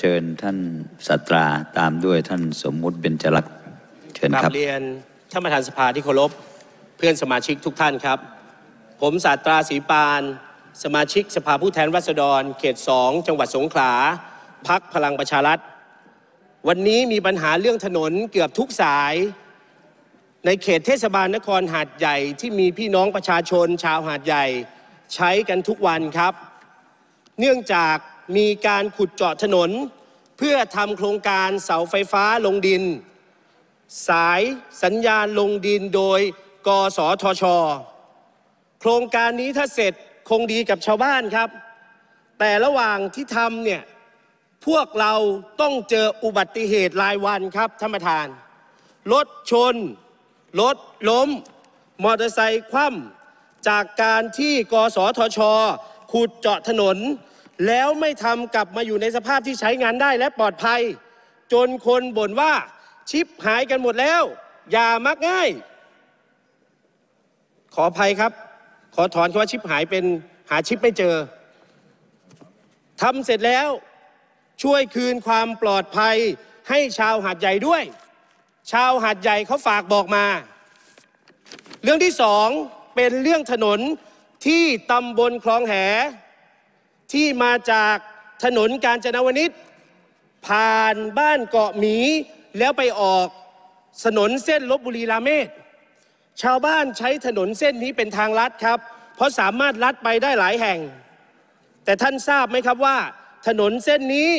เชิญท่านสัตรา ตามด้วยท่านสมมุติเบญจรักเชิญครับเรียนท่านประธานสภาที่เคารพเพื่อนสมาชิกทุกท่านครับ ผมสัตราศรีปาน สมาชิกสภาผู้แทนราษฎรเขตสองจังหวัดสงขลาพักพลังประชารัฐ วันนี้มีปัญหาเรื่องถนนเกือบทุกสายในเขตเทศบาลนครหาดใหญ่ที่มีพี่น้องประชาชนชาวหาดใหญ่ใช้กันทุกวันครับเนื่องจากมีการขุดเจาะถนน เพื่อทำโครงการเสาไฟฟ้าลงดิน สายสัญญาณลงดินโดยกสทช โครงการนี้ถ้าเสร็จ คงดีกับชาวบ้านครับ แต่ระหว่างที่ทำเนี่ย พวกเราต้องเจออุบัติเหตุรายวันครับท่านประธานรถชนรถล้ม มอเตอร์ไซค์คว่ำจากการที่กสทช ขุดเจาะถนนแล้วไม่ทำกลับมาอยู่ในสภาพที่ใช้งานได้และปลอดภัย จนคนบ่นว่า ชิปหายกันหมดแล้ว อย่ามักง่ายขออภัยครับ ขอถอนคำว่าชิปหายเป็นหาชิปไม่เจอทำเสร็จแล้ว ช่วยคืนความปลอดภัย ให้ชาวหาดใหญ่ด้วย ชาวหาดใหญ่เขาฝากบอกมา เรื่องที่สองเป็นเรื่องถนนที่ตำบลคลองแหที่มาจากถนนกาญจนวนิชผ่านบ้านเกาะหมีแล้วไปออกถนนเส้นลบบุรีราเมศชาวบ้านใช้ถนนเส้นนี้เป็นทางลัดครับ เพราะสามารถลัดไปได้หลายแห่ง แต่ท่านทราบไหมครับว่า ถนนเส้นนี้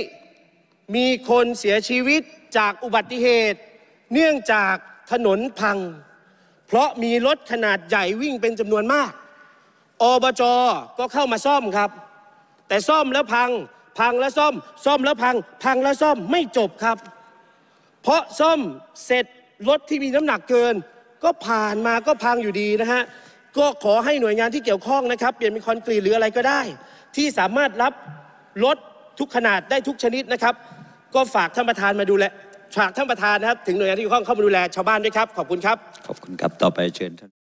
มีคนเสียชีวิตจากอุบัติเหตุ เนื่องจากถนนพัง เพราะมีรถขนาดใหญ่วิ่งเป็นจำนวนมาก อบจก็เข้ามาซ่อมครับแต่ซ่อมแล้วพัง พังแล้วซ่อม ซ่อมแล้วพัง พังแล้วซ่อมไม่จบครับ เพราะซ่อมเสร็จรถที่มีน้ำหนักเกิน ก็ผ่านมาก็พังอยู่ดีนะฮะ ก็ขอให้หน่วยงานที่เกี่ยว ข้องนะครับ เปลี่ยนเป็นคอนกรีตหรืออะไรก็ได้ ที่สามารถรับรถทุกขนาดได้ทุกชนิดนะครับ ก็ฝากท่านประธานมาดูแลฝากท่านประธานนะครับถึงหน่วยงานที่เกี่ยวข้องเข้ามาดูแลชาวบ้านด้วยครับ ขอบคุณครับ ขอบคุณครับต่อไปเชิญท่าน